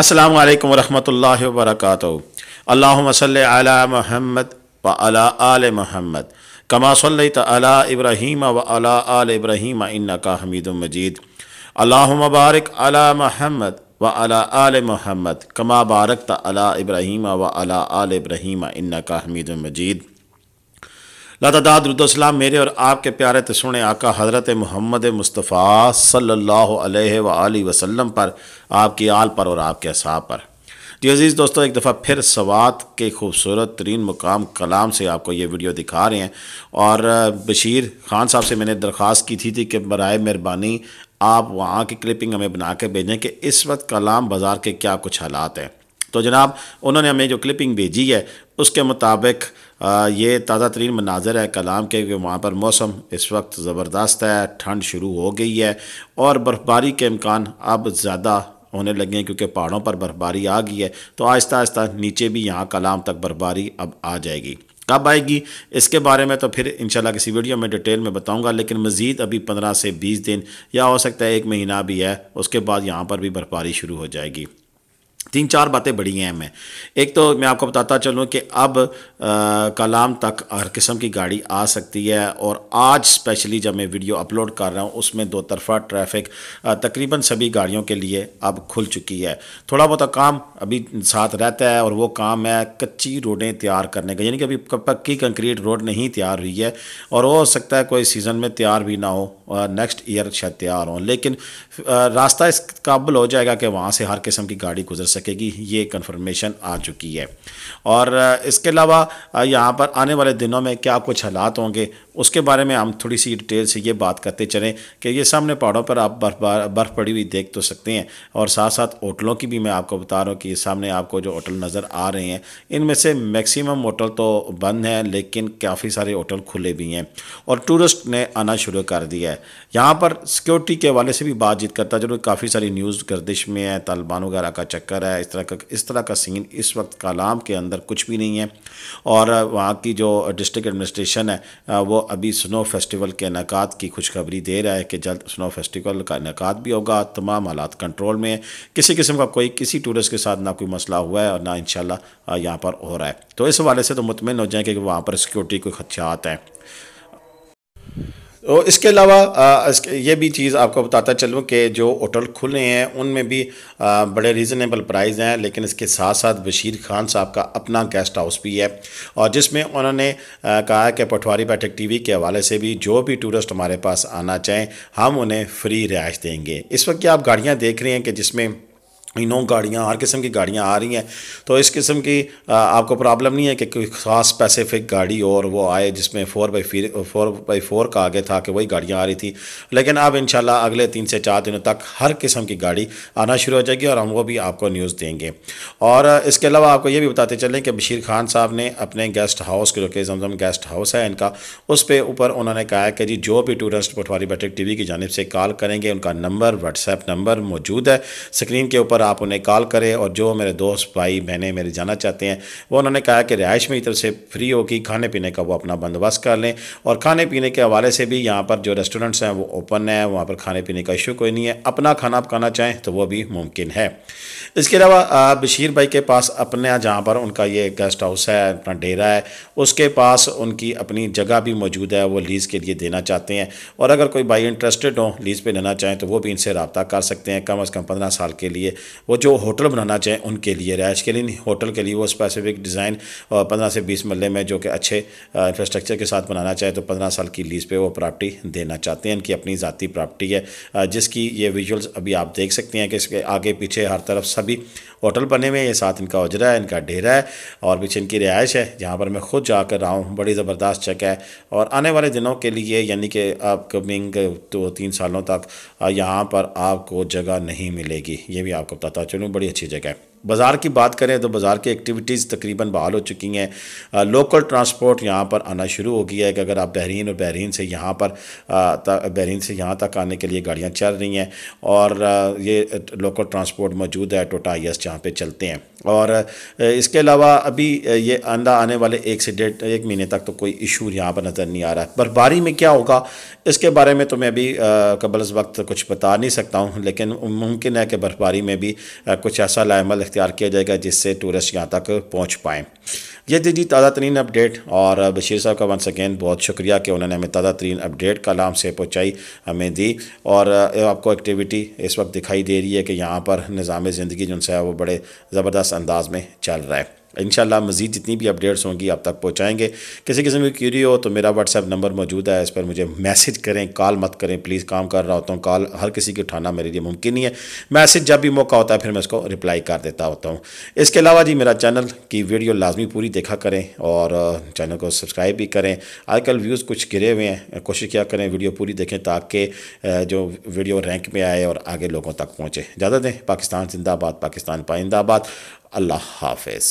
अस्सलाम वालेकुम वरहमतुल्लाहि वबरकातुहू अल्लाहुम सल्लि अला मुहम्मद व अला आल मुहम्मद कमा सल्लैत अला इब्राहीम व अला आल इब्राहीम इन्नका हमीदुम मजीद अल्लाहुम बारिक अला मुहम्मद व अला आल मुहम्मद कमा बारकत अला इब्राहीम व अला आल इब्राहीम इन्नका हमीदुम मजीद लतदादरुद्दोसलाम मेरे और आपके प्यारे सुने आका हज़रत मोहम्मद मुस्तफ़ा सल्ला वसम पर आपकी आल पर और आपके असाब पर जी अज़ीज़ दोस्तों एक दफ़ा फिर सवात के खूबसूरत तरीन मुकाम कलाम से आपको ये वीडियो दिखा रहे हैं और बशीर खान साहब से मैंने दरख्वास्त की थी, थी कि बर मेहरबानी आप वहाँ की क्लिपिंग हमें बना के भेजें कि इस वक्त कलाम बाज़ार के क्या कुछ हालात हैं तो जनाब उन्होंने हमें जो क्लिपिंग भेजी है उसके मुताबिक ये ताज़ा तरीन मनाजर है कलाम के कि वहाँ पर मौसम इस वक्त ज़बरदस्त है ठंड शुरू हो गई है और बर्फ़बारी के इम्कान अब ज़्यादा होने लगे हैं क्योंकि पहाड़ों पर बर्फ़बारी आ गई है तो आहिस्ता आहिस्ता नीचे भी यहाँ कलाम तक बर्फ़बारी अब आ जाएगी कब आएगी इसके बारे में तो फिर इंशाल्लाह किसी वीडियो में डिटेल में बताऊंगा लेकिन मज़ीद अभी पंद्रह से बीस दिन या हो सकता है एक महीना भी है उसके बाद यहाँ पर भी बर्फ़बारी शुरू हो जाएगी तीन चार बातें बड़ी हैं मैं एक तो मैं आपको बताता चलूँ कि अब आ, कलाम तक हर किस्म की गाड़ी आ सकती है और आज स्पेशली जब मैं वीडियो अपलोड कर रहा हूँ उसमें दो तरफा ट्रैफिक तकरीबन सभी गाड़ियों के लिए अब खुल चुकी है थोड़ा बहुत काम अभी साथ रहता है और वो काम है कच्ची रोडें तैयार करने का यानी कि अभी पक्की कंक्रीट रोड नहीं तैयार हुई है और हो सकता है कोई सीज़न में तैयार भी ना हो नेक्स्ट ईयर शायद तैयार हों लेकिन रास्ता इस काबुल हो जाएगा कि वहाँ से हर किस्म की गाड़ी गुजर सके सकेगी ये कन्फर्मेशन आ चुकी है और इसके अलावा यहाँ पर आने वाले दिनों में क्या कुछ हालात होंगे उसके बारे में हम थोड़ी सी डिटेल से ये बात करते चलें कि ये सामने पहाड़ों पर आप बर्फ बर्फ़ पड़ी हुई देख तो सकते हैं और साथ साथ होटलों की भी मैं आपको बता रहा हूँ कि ये सामने आपको जो होटल नज़र आ रहे हैं इनमें से मैक्सिमम होटल तो बंद हैं लेकिन काफ़ी सारे होटल खुले भी हैं और टूरिस्ट ने आना शुरू कर दिया है यहाँ पर सिक्योरिटी के हवाले से भी बातचीत करता जो काफ़ी सारी न्यूज़ गर्दिश में है तालिबान वगैरह का चक्कर है इस तरह का इस तरह का सीन इस वक्त कलाम के अंदर कुछ भी नहीं है और वहाँ की जो डिस्ट्रिक्ट एडमिनिस्ट्रेशन है वो अभी स्नो फेस्टिवल के इनका की खुशखबरी दे रहा है कि जल्द स्नो फेस्टिवल का इनका भी होगा तमाम हालात कंट्रोल में है किसी किस्म का कोई किसी टूरिस्ट के साथ ना कोई मसला हुआ है और ना इन यहाँ पर हो रहा है तो इस हवाले से तो मुतमिन हो जाएँ कि वहाँ पर सिक्योरिटी कोई खदशात हैं तो इसके अलावा ये भी चीज़ आपको बताता चलूँ कि जो होटल खुले हैं उनमें भी आ, बड़े रीज़नेबल प्राइस हैं लेकिन इसके साथ साथ बशीर खान साहब का अपना गेस्ट हाउस भी है और जिसमें उन्होंने कहा कि पटवारी बैठक टीवी के हवाले से भी जो भी टूरिस्ट हमारे पास आना चाहें हम उन्हें फ्री रिहाइश देंगे इस वक्त क्या आप गाड़ियाँ देख रहे हैं कि जिसमें इनो गाड़ियाँ हर किस्म की गाड़ियाँ आ रही हैं तो इस किस्म की आ, आपको प्रॉब्लम नहीं है कि कोई ख़ास स्पेसिफिक गाड़ी और वो आए जिसमें फ़ोर बाई फिर फोर बाई फोर का आगे था कि वही गाड़ियाँ आ रही थी लेकिन अब इन अगले तीन से चार दिनों तक हर किस्म की गाड़ी आना शुरू हो जाएगी और हम वो भी आपको न्यूज़ देंगे और इसके अलावा आपको ये भी बताते चलें कि बशीर खान साहब ने अपने गेस्ट हाउस के जो कि जमजम गेस्ट हाउस है इनका उस पर ऊपर उन्होंने कहा है कि जी जो भी टूरिस्ट पटवारी बैठक टी की जानब से कॉल करेंगे उनका नंबर व्हाट्सएप नंबर मौजूद है स्क्रीन के ऊपर पर आप उन्हें कॉल करें और जो मेरे दोस्त भाई बहनें मेरे जाना चाहते हैं वो उन्होंने कहा कि रिहाइश मेरी तरफ से फ्री होगी खाने पीने का वो अपना बंदोबस्त कर लें और खाने पीने के हवाले से भी यहाँ पर जो रेस्टोरेंट्स हैं वो ओपन है वहाँ पर खाने पीने का इशू कोई नहीं है अपना खाना आप खाना चाहें तो वो भी मुमकिन है इसके अलावा बशीर भाई के पास अपने जहाँ पर उनका ये गेस्ट हाउस है अपना डेरा है उसके पास उनकी अपनी जगह भी मौजूद है वो लीज़ के लिए देना चाहते हैं और अगर कोई भाई इंटरेस्टेड हो लीज़ पर लेना चाहें तो वो भी इनसे रबता कर सकते हैं कम अज़ कम पंद्रह साल के लिए वो जो होटल बनाना चाहें उनके लिए रहायश के लिए होटल के लिए वो स्पेसिफिक डिज़ाइन पंद्रह से बीस महल में जो कि अच्छे इंफ्रास्ट्रक्चर के साथ बनाना चाहें तो पंद्रह साल की लीज़ पर वो प्रॉपर्टी देना चाहते हैं इनकी अपनी ज़ाती प्रॉपर्टी है जिसकी ये विजुअल्स अभी आप देख सकते हैं कि इसके आगे पीछे हर तरफ सभी होटल बने हुए हैं ये साथ इनका उजरा है इनका डेरा है और पीछे इनकी रिहायश है जहाँ पर मैं खुद जाकर रहा हूँ बड़ी ज़बरदस्त जगह है और आने वाले दिनों के लिए यानी कि अपकमिंग दो तीन सालों तक यहाँ पर आपको जगह नहीं मिलेगी ये भी आपको बताता चलो बड़ी अच्छी जगह है बाज़ार की बात करें तो बाज़ार की एक्टिविटीज़ तकरीबन बहाल हो चुकी हैं लोकल ट्रांसपोर्ट यहाँ पर आना शुरू हो गया है कि अगर आप बहरीन और बहरीन से यहाँ पर बहरीन से यहाँ तक आने के लिए गाड़ियाँ चल रही हैं और ये लोकल ट्रांसपोर्ट मौजूद है टोटा यस जहाँ पर चलते हैं और इसके अलावा अभी ये अंदा आने वाले एक से डेढ़ एक महीने तक तो कोई इशू यहाँ पर नज़र नहीं आ रहा है बर्फबारी में क्या होगा इसके बारे में तो मैं अभी कबल वक्त कुछ बता नहीं सकता हूँ लेकिन मुमकिन है कि बर्फबारी में भी कुछ ऐसा लाइमल अख्तियार किया जाएगा जिससे टूरिस्ट यहाँ तक पहुँच पाएँ ये थी जी ताज़ा तरीन अपडेट और बशीर साहब का वंस अगेन बहुत शुक्रिया कि उन्होंने हमें ताज़ा तरीन अपडेट नाम से पहुँचाई हमें दी और आपको एक्टिविटी इस वक्त दिखाई दे रही है कि यहाँ पर निज़ाम ज़िंदगी जो है वो बड़े ज़बरदस्त अंदाज में चल रहा है इन मज़ीद जितनी भी अपडेट्स होंगी आप तक पहुँचाएँगे किसी किस्म की क्यूरी हो तो मेरा व्हाट्सअप नंबर मौजूद है इस पर मुझे मैसेज करें कॉल मत करें प्लीज़ काम कर रहा होता हूँ कॉल हर किसी की उठाना मेरे लिए मुमकिन नहीं है मैसेज जब भी मौका होता है फिर मैं उसको रिप्लाई कर देता होता हूँ इसके अलावा जी मेरा चैनल की वीडियो लाजमी पूरी देखा करें और चैनल को सब्सक्राइब भी करें आजकल व्यूज़ कुछ गिरे हुए हैं कोशिश किया करें वीडियो पूरी देखें ताकि जो वीडियो रैंक में आए और आगे लोगों तक पहुँचे ज़्यादा दें पाकिस्तान जिंदाबाद पाकिस्तान पाइंदाबाद अल्लाह हाफिज़